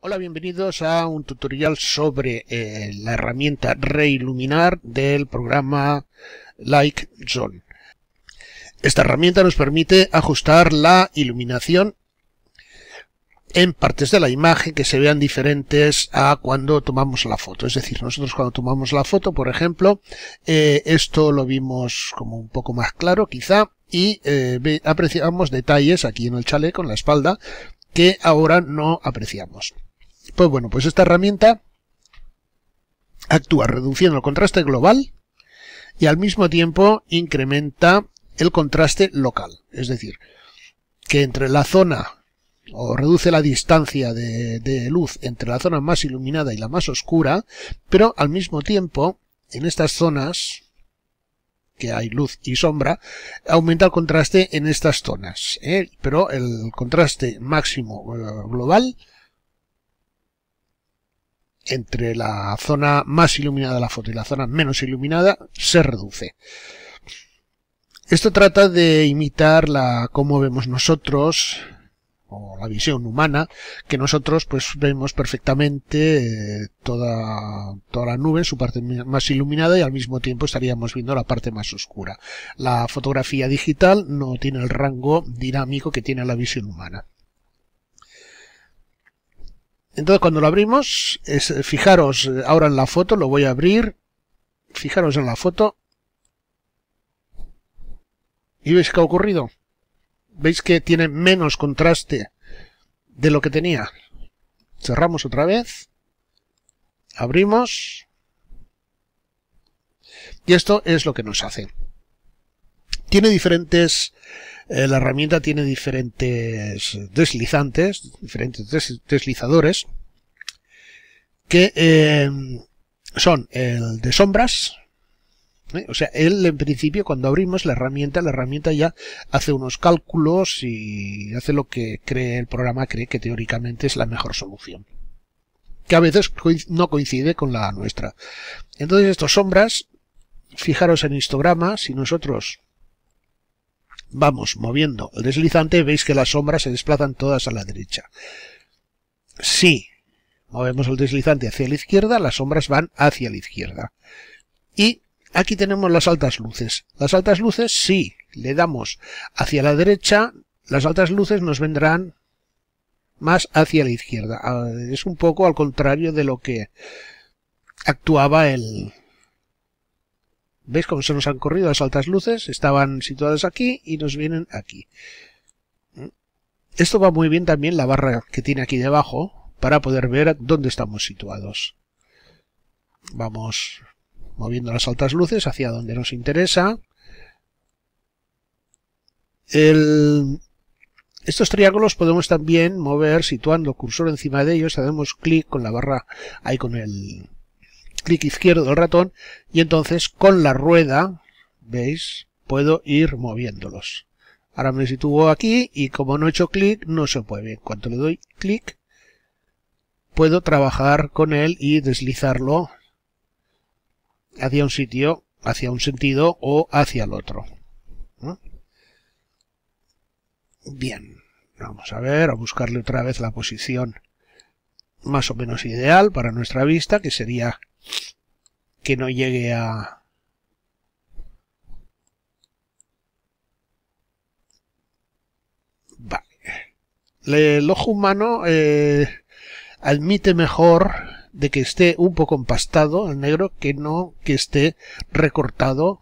Hola, bienvenidos a un tutorial sobre eh, la herramienta Reiluminar del programa Like Zone. Esta herramienta nos permite ajustar la iluminación en partes de la imagen que se vean diferentes a cuando tomamos la foto. Es decir, nosotros cuando tomamos la foto, por ejemplo, eh, esto lo vimos como un poco más claro quizá y eh, apreciamos detalles aquí en el chaleco, con la espalda, que ahora no apreciamos. Pues bueno, pues esta herramienta actúa reduciendo el contraste global y al mismo tiempo incrementa el contraste local. Es decir, que entre la zona o reduce la distancia de, luz entre la zona más iluminada y la más oscura, pero al mismo tiempo, en estas zonas que hay luz y sombra, aumenta el contraste en estas zonas, ¿eh? pero el contraste máximo eh, global entre la zona más iluminada de la foto y la zona menos iluminada se reduce. Esto trata de imitar la cómo vemos nosotros o la visión humana, que nosotros pues vemos perfectamente eh, toda, toda la nube, su parte más iluminada y al mismo tiempo estaríamos viendo la parte más oscura. La fotografía digital no tiene el rango dinámico que tiene la visión humana. Entonces cuando lo abrimos, eh, fijaros eh, ahora en la foto, lo voy a abrir, fijaros en la foto, y veis qué ha ocurrido. Veis que tiene menos contraste de lo que tenía. Cerramos otra vez, abrimos, y esto es lo que nos hace. Tiene diferentes eh, la herramienta tiene diferentes deslizantes, diferentes deslizadores, que eh, son el de sombras, ¿eh? o sea, él en principio cuando abrimos la herramienta, la herramienta ya hace unos cálculos y hace lo que cree el programa, cree que teóricamente es la mejor solución que a veces no coincide con la nuestra. Entonces, estos sombras, fijaros en histograma, si nosotros vamos moviendo el deslizante, veis que las sombras se desplazan todas a la derecha. Si movemos el deslizante hacia la izquierda, las sombras van hacia la izquierda. Y aquí tenemos las altas luces. Las altas luces, si le damos hacia la derecha, las altas luces nos vendrán más hacia la izquierda. Ah, es un poco al contrario de lo que actuaba el, ¿Veis cómo se nos han corrido las altas luces? Estaban situadas aquí y nos vienen aquí. Esto va muy bien también la barra que tiene aquí debajo para poder ver dónde estamos situados. Vamos moviendo las altas luces hacia donde nos interesa. Estos triángulos podemos también mover situando el cursor encima de ellos. Hacemos clic con la barra, ahí con el, clic izquierdo del ratón y entonces con la rueda, ¿veis? Puedo ir moviéndolos. Ahora me sitúo aquí y como no he hecho clic no se puede. En cuanto le doy clic puedo trabajar con él y deslizarlo hacia un sitio, hacia un sentido o hacia el otro. Bien, vamos a ver, a buscarle otra vez la posición más o menos ideal para nuestra vista, que sería que no llegue a... Vale. El ojo humano eh, admite mejor de que esté un poco empastado el negro que no que esté recortado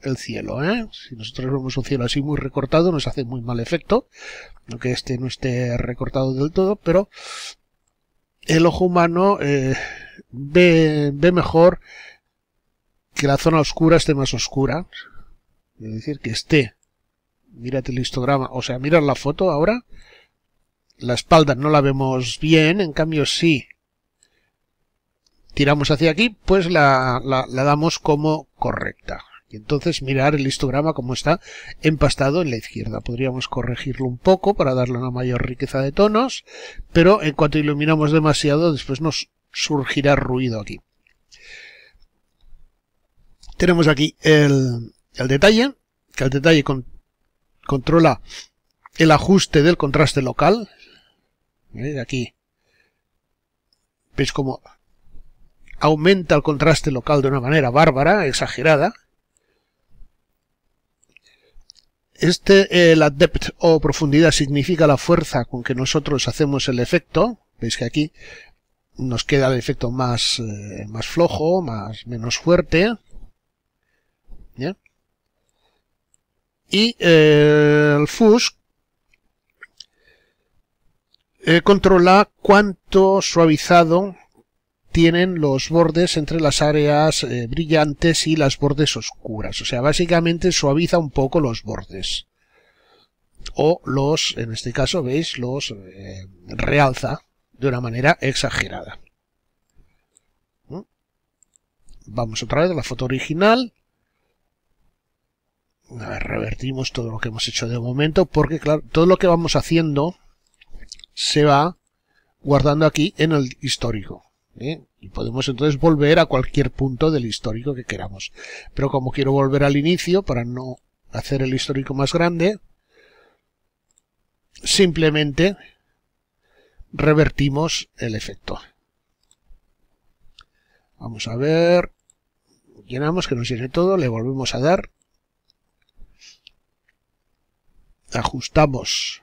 el cielo. ¿eh? Si nosotros vemos un cielo así muy recortado, nos hace muy mal efecto. No que este no esté recortado del todo, pero el ojo humano eh, ve, mejor que la zona oscura esté más oscura. Es decir, que esté. Mírate el histograma. O sea, mirad la foto ahora. La espalda no la vemos bien. En cambio, sí. Tiramos hacia aquí, pues la, la damos como correcta. Y entonces mirar el histograma como está empastado en la izquierda. Podríamos corregirlo un poco para darle una mayor riqueza de tonos, pero en cuanto iluminamos demasiado, después nos surgirá ruido aquí. Tenemos aquí el, el detalle, que el detalle controla el ajuste del contraste local. ¿Eh? Aquí veis cómo aumenta el contraste local de una manera bárbara, exagerada. Este, el depth o profundidad significa la fuerza con que nosotros hacemos el efecto. Veis que aquí nos queda el efecto más, eh, más flojo, más, menos fuerte. Y eh, el FUSC eh, controla cuánto suavizado tienen los bordes entre las áreas brillantes y las bordes oscuras. O sea, básicamente suaviza un poco los bordes. O los, en este caso, veis, los realza de una manera exagerada. ¿Mm? Vamos otra vez a la foto original. revertimos todo lo que hemos hecho de momento, porque claro, todo lo que vamos haciendo se va guardando aquí en el histórico. ¿eh? Y podemos entonces volver a cualquier punto del histórico que queramos. Pero como quiero volver al inicio, para no hacer el histórico más grande, simplemente revertimos el efecto. Vamos a ver, llenamos que nos llene todo, le volvemos a dar, ajustamos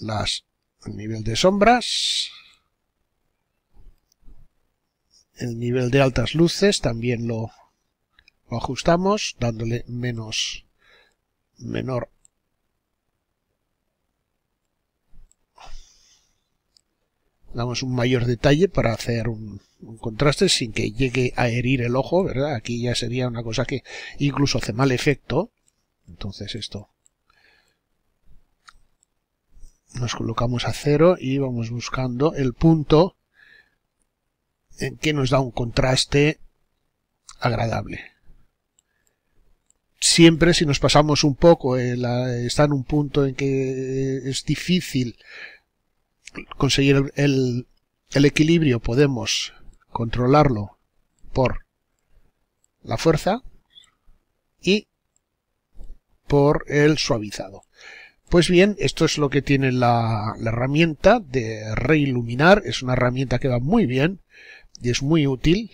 las, el nivel de sombras, el nivel de altas luces también lo, lo ajustamos, dándole menos menor damos un mayor detalle para hacer un, contraste sin que llegue a herir el ojo, ¿verdad? Aquí ya sería una cosa que incluso hace mal efecto. Entonces esto nos colocamos a cero y vamos buscando el punto en que nos da un contraste agradable siempre si nos pasamos un poco, eh, está en un punto en que es difícil conseguir el, equilibrio podemos controlarlo por la fuerza y por el suavizado. Pues bien, esto es lo que tiene la, herramienta de reiluminar. Es una herramienta que va muy bien y es muy útil.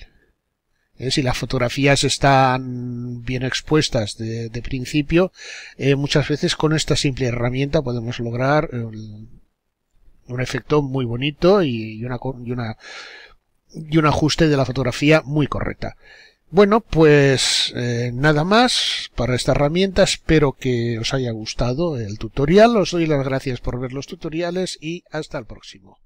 Eh, si las fotografías están bien expuestas de, principio, eh, muchas veces con esta simple herramienta podemos lograr eh, un efecto muy bonito y una, y una, y un ajuste de la fotografía muy correcta. Bueno, pues eh, nada más para esta herramienta. Espero que os haya gustado el tutorial. Os doy las gracias por ver los tutoriales y hasta el próximo.